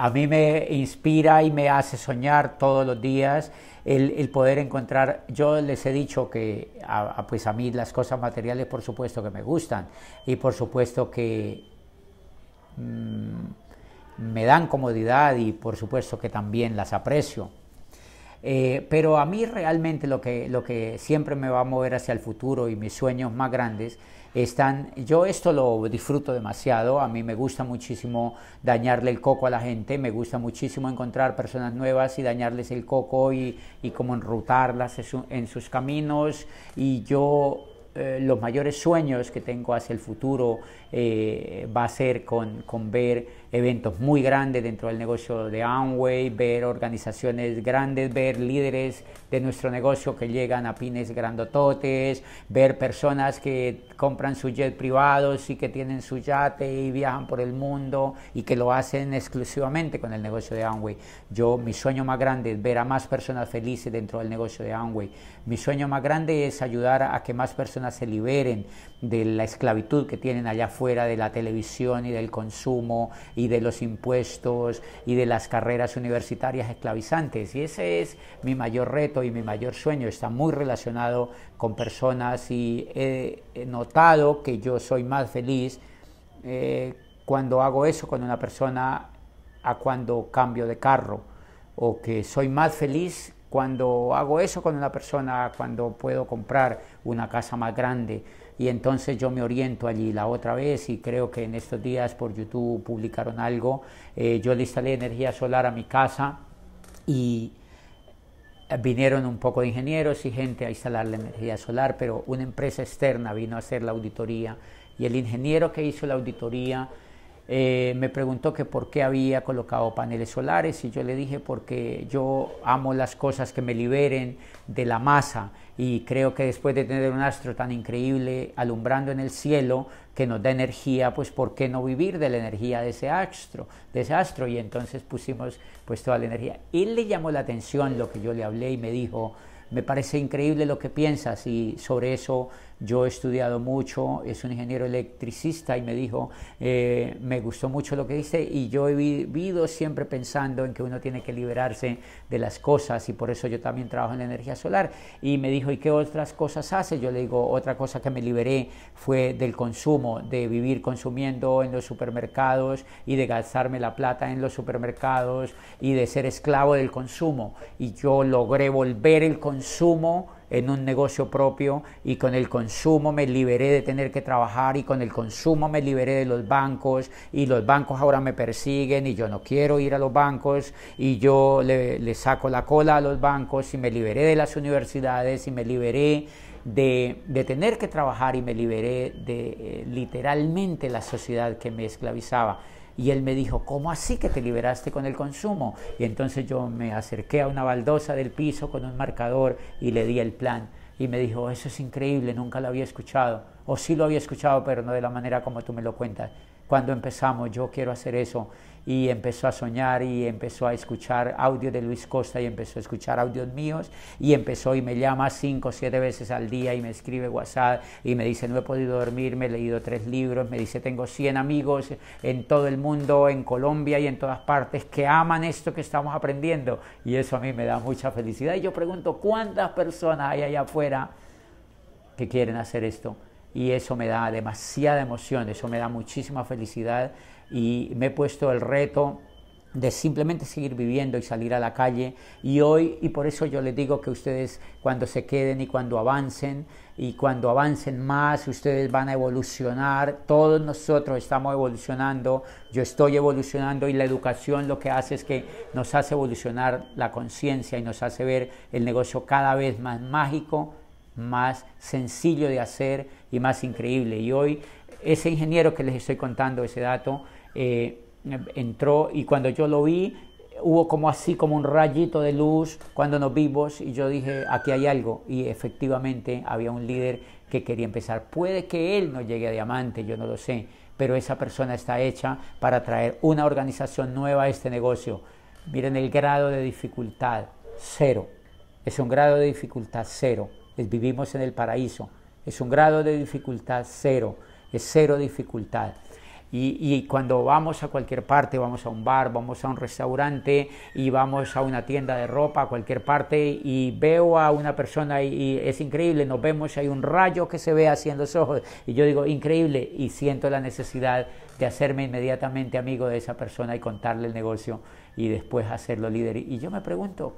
a mí me inspira y me hace soñar todos los días el, poder encontrar, yo les he dicho que a, pues a mí las cosas materiales por supuesto que me gustan y por supuesto que mm, me dan comodidad y por supuesto que también las aprecio, eh, pero a mí realmente lo que, lo que siempre me va a mover hacia el futuro y mis sueños más grandes están, yo esto lo disfruto demasiado, a mí me gusta muchísimo dañarle el coco a la gente, me gusta muchísimo encontrar personas nuevas y dañarles el coco y, y como enrutarlas en sus caminos y yo eh, los mayores sueños que tengo hacia el futuro eh, va a ser con, con, ver eventos muy grandes dentro del negocio de Amway, ver organizaciones grandes, ver líderes de nuestro negocio que llegan a pines grandototes, ver personas que compran su jet privados y que tienen su yate y viajan por el mundo y que lo hacen exclusivamente con el negocio de Amway. Yo, mi sueño más grande es ver a más personas felices dentro del negocio de Amway. Mi sueño más grande es ayudar a que más personas se liberen de la esclavitud que tienen allá afuera, de la televisión y del consumo y de los impuestos y de las carreras universitarias esclavizantes. Y ese es mi mayor reto y mi mayor sueño. Está muy relacionado con personas y he notado que yo soy más feliz eh, cuando hago eso con una persona a cuando cambio de carro o que soy más feliz cuando hago eso con una persona, cuando puedo comprar una casa más grande y entonces yo me oriento allí la otra vez y creo que en estos días por YouTube publicaron algo, eh, yo le instalé energía solar a mi casa y eh, vinieron un poco de ingenieros y gente a instalar la energía solar, pero una empresa externa vino a hacer la auditoría y el ingeniero que hizo la auditoría eh, me preguntó que por qué había colocado paneles solares y yo le dije porque yo amo las cosas que me liberen de la masa y creo que después de tener un astro tan increíble alumbrando en el cielo que nos da energía, pues por qué no vivir de la energía de ese astro, de ese astro y entonces pusimos pues toda la energía. Él le llamó la atención lo que yo le hablé y me dijo, me parece increíble lo que piensas y sobre eso yo he estudiado mucho, es un ingeniero electricista y me dijo, eh, me gustó mucho lo que dice y yo he vivido siempre pensando en que uno tiene que liberarse de las cosas y por eso yo también trabajo en la energía solar. Y me dijo, ¿y qué otras cosas hace? Yo le digo, otra cosa que me liberé fue del consumo, de vivir consumiendo en los supermercados y de gastarme la plata en los supermercados y de ser esclavo del consumo. Y yo logré volver el consumo en un negocio propio y con el consumo me liberé de tener que trabajar y con el consumo me liberé de los bancos y los bancos ahora me persiguen y yo no quiero ir a los bancos y yo le, saco la cola a los bancos y me liberé de las universidades y me liberé de, tener que trabajar y me liberé de eh, literalmente la sociedad que me esclavizaba. Y él me dijo, ¿cómo así que te liberaste con el consumo? Y entonces yo me acerqué a una baldosa del piso con un marcador y le di el plan. Y me dijo, eso es increíble, nunca lo había escuchado. O sí lo había escuchado, pero no de la manera como tú me lo cuentas. Cuando empezamos, yo quiero hacer eso y empezó a soñar y empezó a escuchar audio de Luis Costa y empezó a escuchar audios míos y empezó y me llama cinco o siete veces al día y me escribe WhatsApp y me dice no he podido dormir, me he leído tres libros, me dice tengo 100 amigos en todo el mundo, en Colombia y en todas partes que aman esto que estamos aprendiendo y eso a mí me da mucha felicidad y yo pregunto cuántas personas hay allá afuera que quieren hacer esto y eso me da demasiada emoción, eso me da muchísima felicidad y me he puesto el reto de simplemente seguir viviendo y salir a la calle y hoy y por eso yo les digo que ustedes cuando se queden y cuando avancen y cuando avancen más ustedes van a evolucionar todos nosotros estamos evolucionando yo estoy evolucionando y la educación lo que hace es que nos hace evolucionar la conciencia y nos hace ver el negocio cada vez más mágico más sencillo de hacer y más increíble y hoy ese ingeniero que les estoy contando ese dato eh, entró y cuando yo lo vi, hubo como así, como un rayito de luz cuando nos vimos y yo dije, aquí hay algo. Y efectivamente había un líder que quería empezar. Puede que él no llegue a diamante, yo no lo sé, pero esa persona está hecha para traer una organización nueva a este negocio. Miren el grado de dificultad, cero. Es un grado de dificultad cero. vivimos en el paraíso. Es un grado de dificultad cero. Es cero dificultad. Y, cuando vamos a cualquier parte, vamos a un bar, vamos a un restaurante y vamos a una tienda de ropa, a cualquier parte, y veo a una persona y, es increíble, nos vemos, hay un rayo que se ve haciendo los ojos, y yo digo, increíble, y siento la necesidad de hacerme inmediatamente amigo de esa persona y contarle el negocio y después hacerlo líder. Y yo me pregunto,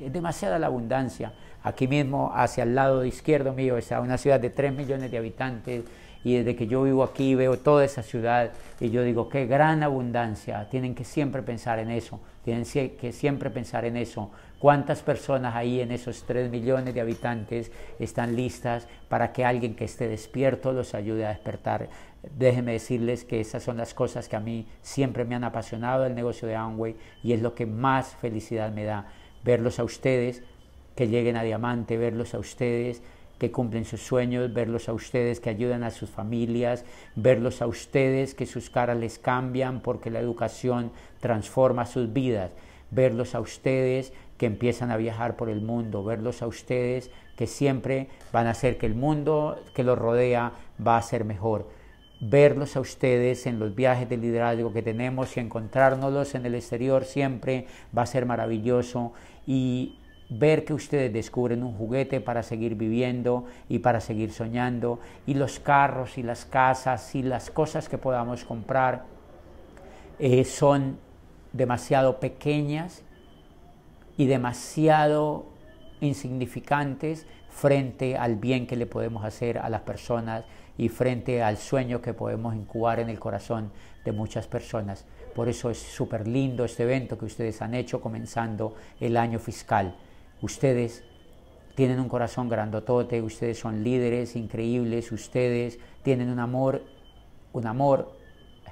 es demasiada la abundancia. Aquí mismo, hacia el lado izquierdo mío, está una ciudad de 3 millones de habitantes y desde que yo vivo aquí veo toda esa ciudad y yo digo, qué gran abundancia, tienen que siempre pensar en eso, tienen que siempre pensar en eso. ¿Cuántas personas ahí en esos 3 millones de habitantes están listas para que alguien que esté despierto los ayude a despertar? Déjenme decirles que esas son las cosas que a mí siempre me han apasionado el negocio de Amway y es lo que más felicidad me da, verlos a ustedes, que lleguen a diamante, verlos a ustedes, que cumplen sus sueños, verlos a ustedes que ayudan a sus familias, verlos a ustedes que sus caras les cambian porque la educación transforma sus vidas, verlos a ustedes que empiezan a viajar por el mundo, verlos a ustedes que siempre van a hacer que el mundo que los rodea va a ser mejor verlos a ustedes en los viajes de liderazgo que tenemos y encontrárnoslos en el exterior siempre va a ser maravilloso y ver que ustedes descubren un juguete para seguir viviendo y para seguir soñando, y los carros y las casas y las cosas que podamos comprar eh, son demasiado pequeñas y demasiado insignificantes frente al bien que le podemos hacer a las personas y frente al sueño que podemos incubar en el corazón de muchas personas. Por eso es súper lindo este evento que ustedes han hecho comenzando el año fiscal ustedes tienen un corazón grandotote, ustedes son líderes increíbles, ustedes tienen un amor, un amor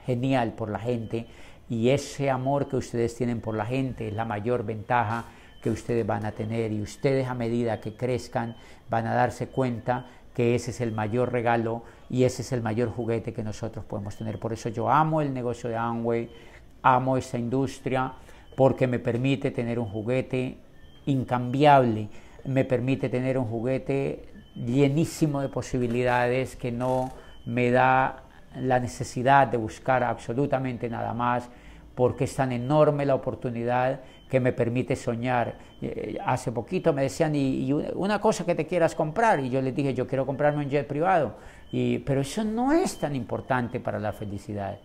genial por la gente y ese amor que ustedes tienen por la gente es la mayor ventaja que ustedes van a tener y ustedes a medida que crezcan van a darse cuenta que ese es el mayor regalo y ese es el mayor juguete que nosotros podemos tener. Por eso yo amo el negocio de Amway, amo esta industria porque me permite tener un juguete incambiable, me permite tener un juguete llenísimo de posibilidades que no me da la necesidad de buscar absolutamente nada más, porque es tan enorme la oportunidad que me permite soñar. Eh, eh, hace poquito me decían, y, una cosa que te quieras comprar, y yo les dije, yo quiero comprarme un jet privado, pero eso no es tan importante para la felicidad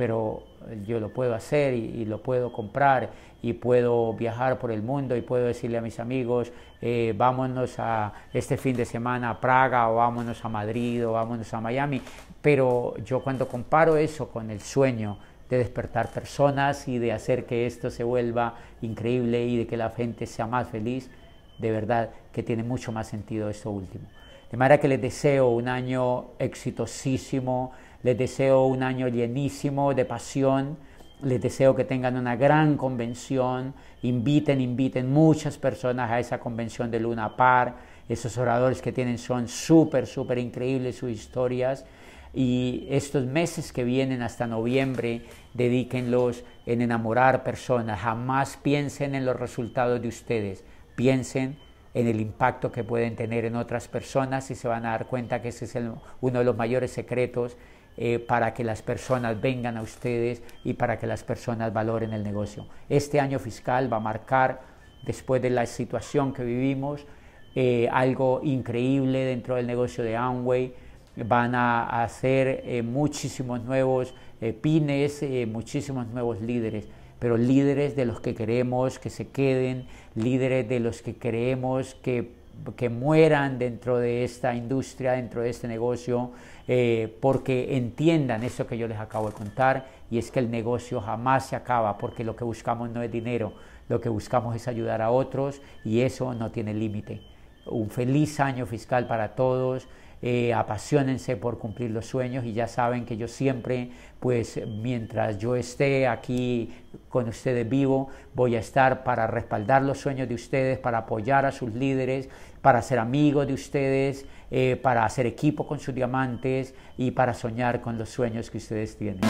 pero eh, yo lo puedo hacer y, lo puedo comprar y puedo viajar por el mundo y puedo decirle a mis amigos, eh, vámonos a este fin de semana a Praga o vámonos a Madrid o vámonos a Miami, pero yo cuando comparo eso con el sueño de despertar personas y de hacer que esto se vuelva increíble y de que la gente sea más feliz, de verdad que tiene mucho más sentido esto último. De manera que les deseo un año exitosísimo, les deseo un año llenísimo de pasión. Les deseo que tengan una gran convención. Inviten, inviten muchas personas a esa convención de Luna Par. Esos oradores que tienen son súper, súper increíbles sus historias. Y estos meses que vienen hasta noviembre, dedíquenlos en enamorar personas. Jamás piensen en los resultados de ustedes. Piensen en el impacto que pueden tener en otras personas y se van a dar cuenta que ese es uno de los mayores secretos eh, para que las personas vengan a ustedes y para que las personas valoren el negocio. Este año fiscal va a marcar, después de la situación que vivimos, eh, algo increíble dentro del negocio de Amway. Van a, hacer eh, muchísimos nuevos pines, muchísimos nuevos líderes pero líderes de los que queremos que se queden, líderes de los que queremos que mueran dentro de esta industria, dentro de este negocio, eh, porque entiendan eso que yo les acabo de contar y es que el negocio jamás se acaba porque lo que buscamos no es dinero, lo que buscamos es ayudar a otros y eso no tiene límite. Un feliz año fiscal para todos. Eh, apasionense por cumplir los sueños y ya saben que yo siempre, pues mientras yo esté aquí con ustedes vivo, voy a estar para respaldar los sueños de ustedes, para apoyar a sus líderes, para ser amigos de ustedes, eh, para hacer equipo con sus diamantes y para soñar con los sueños que ustedes tienen.